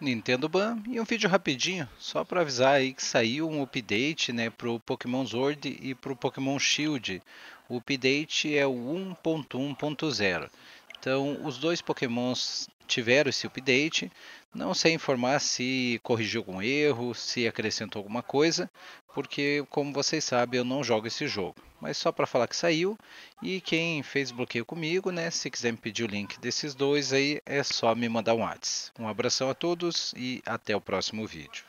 Nintendo Ban e um vídeo rapidinho, só para avisar aí que saiu um update né, para o Pokémon Sword e para o Pokémon Shield. O update é o 1.1.0. Então, os dois Pokémons tiveram esse update. Não sei informar se corrigiu algum erro, se acrescentou alguma coisa, porque como vocês sabem eu não jogo esse jogo. Mas só para falar que saiu e quem fez bloqueio comigo, né? Se quiser me pedir o link desses dois aí, é só me mandar um WhatsApp. Um abração a todos e até o próximo vídeo.